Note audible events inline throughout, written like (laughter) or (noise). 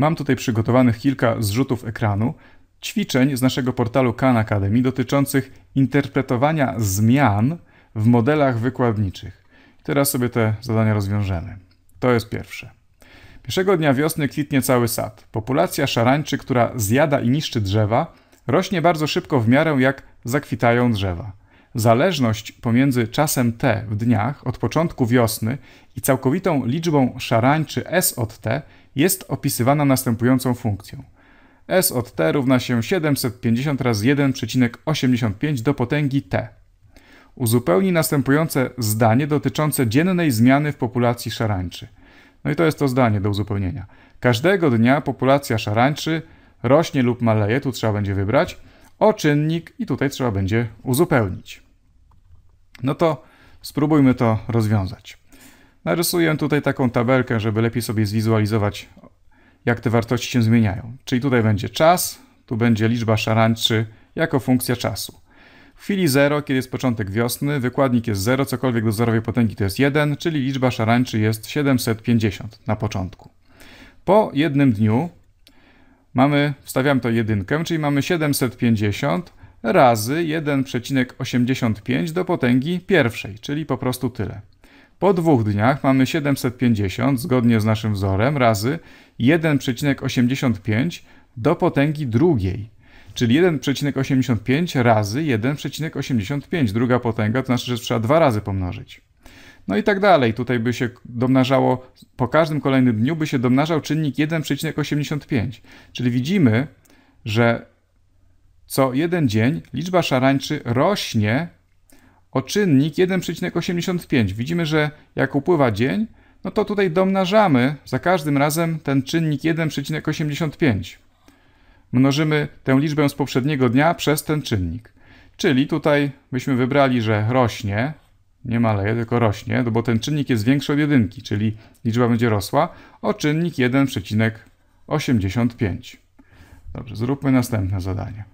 Mam tutaj przygotowanych kilka zrzutów ekranu, ćwiczeń z naszego portalu Khan Academy dotyczących interpretowania zmian w modelach wykładniczych. Teraz sobie te zadania rozwiążemy. To jest pierwsze. Pierwszego dnia wiosny kwitnie cały sad. Populacja szarańczy, która zjada i niszczy drzewa, rośnie bardzo szybko w miarę jak zakwitają drzewa. Zależność pomiędzy czasem t w dniach od początku wiosny i całkowitą liczbą szarańczy s od t jest opisywana następującą funkcją. S od t równa się 750 razy 1,85 do potęgi t. Uzupełni następujące zdanie dotyczące dziennej zmiany w populacji szarańczy. No i to jest to zdanie do uzupełnienia. Każdego dnia populacja szarańczy rośnie lub maleje, tu trzeba będzie wybrać, o czynnik i tutaj trzeba będzie uzupełnić. No to spróbujmy to rozwiązać. Narysuję tutaj taką tabelkę, żeby lepiej sobie zwizualizować, jak te wartości się zmieniają. Czyli tutaj będzie czas, tu będzie liczba szarańczy jako funkcja czasu. W chwili 0, kiedy jest początek wiosny, wykładnik jest 0, cokolwiek do zerowej potęgi to jest 1, czyli liczba szarańczy jest 750 na początku. Po jednym dniu mamy, wstawiam to jedynkę, czyli mamy 750 razy 1,85 do potęgi pierwszej, czyli po prostu tyle. Po dwóch dniach mamy 750, zgodnie z naszym wzorem, razy 1,85 do potęgi drugiej. Czyli 1,85 razy 1,85. Druga potęga to znaczy, że trzeba dwa razy pomnożyć. No i tak dalej. Tutaj by się domnażało, po każdym kolejnym dniu by się domnażał czynnik 1,85. Czyli widzimy, że co jeden dzień liczba szarańczy rośnie o czynnik 1,85. Widzimy, że jak upływa dzień, no to tutaj domnażamy za każdym razem ten czynnik 1,85. Mnożymy tę liczbę z poprzedniego dnia przez ten czynnik. Czyli tutaj byśmy wybrali, że rośnie, nie maleje, tylko rośnie, no bo ten czynnik jest większy od jedynki, czyli liczba będzie rosła o czynnik 1,85. Dobrze, zróbmy następne zadanie.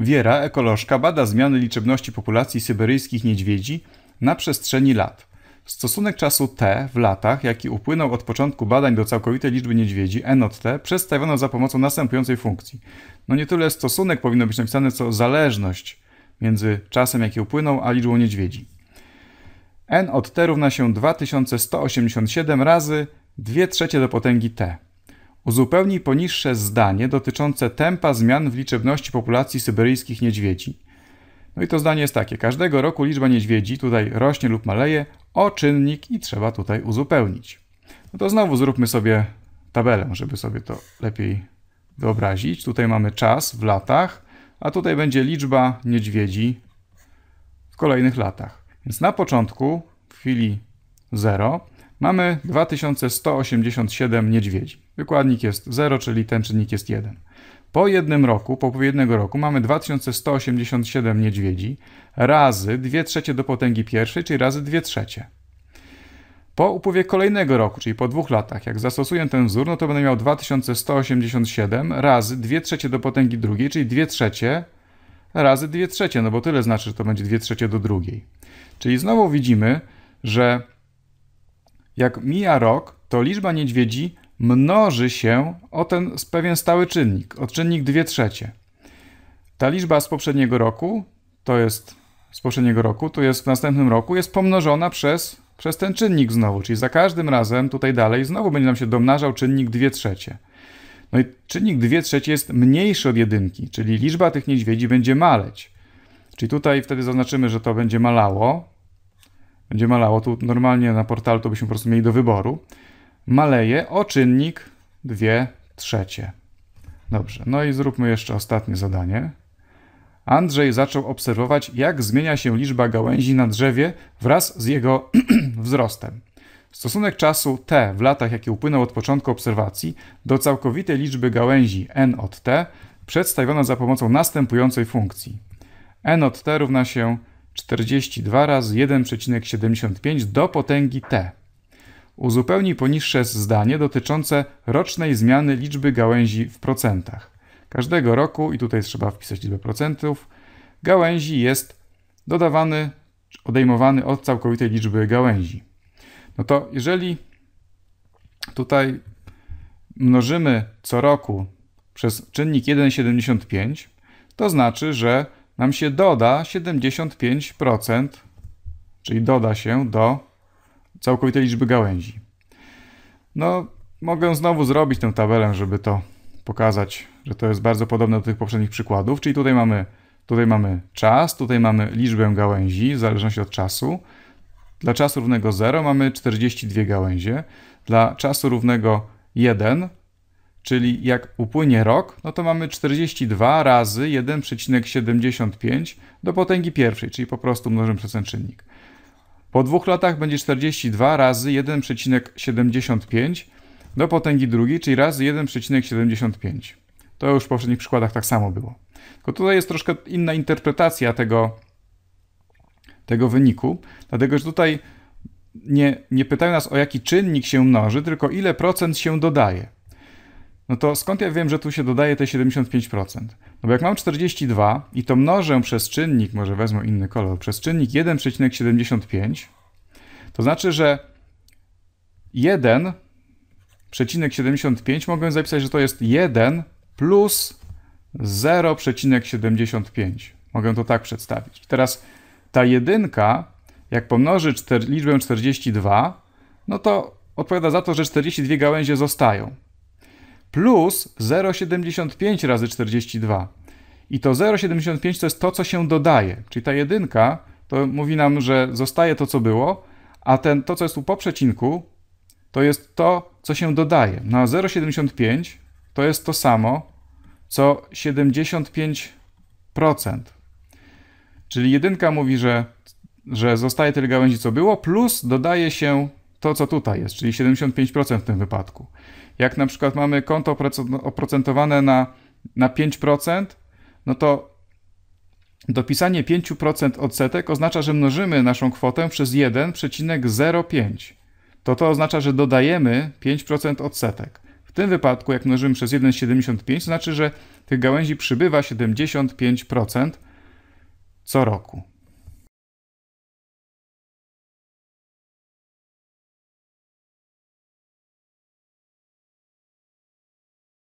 Wiera, ekolożka, bada zmiany liczebności populacji syberyjskich niedźwiedzi na przestrzeni lat. Stosunek czasu T w latach, jaki upłynął od początku badań do całkowitej liczby niedźwiedzi, N od T, przedstawiono za pomocą następującej funkcji. No nie tyle stosunek powinno być napisane, co zależność między czasem, jaki upłynął, a liczbą niedźwiedzi. N od T równa się 2187 razy 2 trzecie do potęgi T uzupełni poniższe zdanie dotyczące tempa zmian w liczebności populacji syberyjskich niedźwiedzi. No i to zdanie jest takie: każdego roku liczba niedźwiedzi tutaj rośnie lub maleje o czynnik i trzeba tutaj uzupełnić. No to znowu zróbmy sobie tabelę, żeby sobie to lepiej wyobrazić. Tutaj mamy czas w latach, a tutaj będzie liczba niedźwiedzi w kolejnych latach. Więc na początku, w chwili 0, Mamy 2187 niedźwiedzi. Wykładnik jest 0, czyli ten czynnik jest 1. Po jednym roku, po upływie jednego roku mamy 2187 niedźwiedzi razy 2 trzecie do potęgi pierwszej, czyli razy 2 trzecie. Po upływie kolejnego roku, czyli po dwóch latach, jak zastosuję ten wzór, no to będę miał 2187 razy 2 trzecie do potęgi drugiej, czyli 2 trzecie razy 2 trzecie, no bo tyle znaczy, że to będzie 2 trzecie do drugiej. Czyli znowu widzimy, że jak mija rok, to liczba niedźwiedzi mnoży się o ten pewien stały czynnik, o czynnik 2 trzecie. Ta liczba z poprzedniego roku, to jest z poprzedniego roku, to jest w następnym roku, jest pomnożona przez, przez ten czynnik znowu, czyli za każdym razem tutaj dalej znowu będzie nam się domnażał czynnik 2 trzecie. No i czynnik 2 trzecie jest mniejszy od jedynki, czyli liczba tych niedźwiedzi będzie maleć. Czyli tutaj wtedy zaznaczymy, że to będzie malało, będzie malało. Tu normalnie na portalu to byśmy po prostu mieli do wyboru. Maleje o czynnik 2 trzecie. Dobrze, no i zróbmy jeszcze ostatnie zadanie. Andrzej zaczął obserwować, jak zmienia się liczba gałęzi na drzewie wraz z jego (clears throat) wzrostem. Stosunek czasu t w latach, jakie upłynął od początku obserwacji, do całkowitej liczby gałęzi n od t przedstawiono za pomocą następującej funkcji. n od t równa się 42 razy 1,75 do potęgi t. Uzupełni poniższe zdanie dotyczące rocznej zmiany liczby gałęzi w procentach. Każdego roku, i tutaj trzeba wpisać liczbę procentów, gałęzi jest dodawany, odejmowany od całkowitej liczby gałęzi. No to jeżeli tutaj mnożymy co roku przez czynnik 1,75, to znaczy, że nam się doda 75%, czyli doda się do całkowitej liczby gałęzi. No, mogę znowu zrobić tę tabelę, żeby to pokazać, że to jest bardzo podobne do tych poprzednich przykładów, czyli tutaj mamy, tutaj mamy czas, tutaj mamy liczbę gałęzi w zależności od czasu. Dla czasu równego 0 mamy 42 gałęzie, dla czasu równego 1 Czyli jak upłynie rok, no to mamy 42 razy 1,75 do potęgi pierwszej, czyli po prostu mnożymy przez ten czynnik. Po dwóch latach będzie 42 razy 1,75 do potęgi drugiej, czyli razy 1,75. To już w poprzednich przykładach tak samo było. Tylko tutaj jest troszkę inna interpretacja tego, tego wyniku, dlatego że tutaj nie, nie pytają nas o jaki czynnik się mnoży, tylko ile procent się dodaje no to skąd ja wiem, że tu się dodaje te 75%? No bo jak mam 42 i to mnożę przez czynnik, może wezmę inny kolor, przez czynnik 1,75, to znaczy, że 1,75 mogę zapisać, że to jest 1 plus 0,75. Mogę to tak przedstawić. Teraz ta jedynka, jak pomnoży liczbę 42, no to odpowiada za to, że 42 gałęzie zostają plus 0,75 razy 42. I to 0,75 to jest to, co się dodaje. Czyli ta jedynka to mówi nam, że zostaje to, co było, a ten, to, co jest tu po przecinku, to jest to, co się dodaje. No a 0,75 to jest to samo, co 75%. Czyli jedynka mówi, że, że zostaje tyle gałęzi, co było, plus dodaje się to, co tutaj jest, czyli 75% w tym wypadku. Jak na przykład mamy konto oprocentowane na, na 5%, no to dopisanie 5% odsetek oznacza, że mnożymy naszą kwotę przez 1,05. To to oznacza, że dodajemy 5% odsetek. W tym wypadku, jak mnożymy przez 1,75, znaczy, że tych gałęzi przybywa 75% co roku.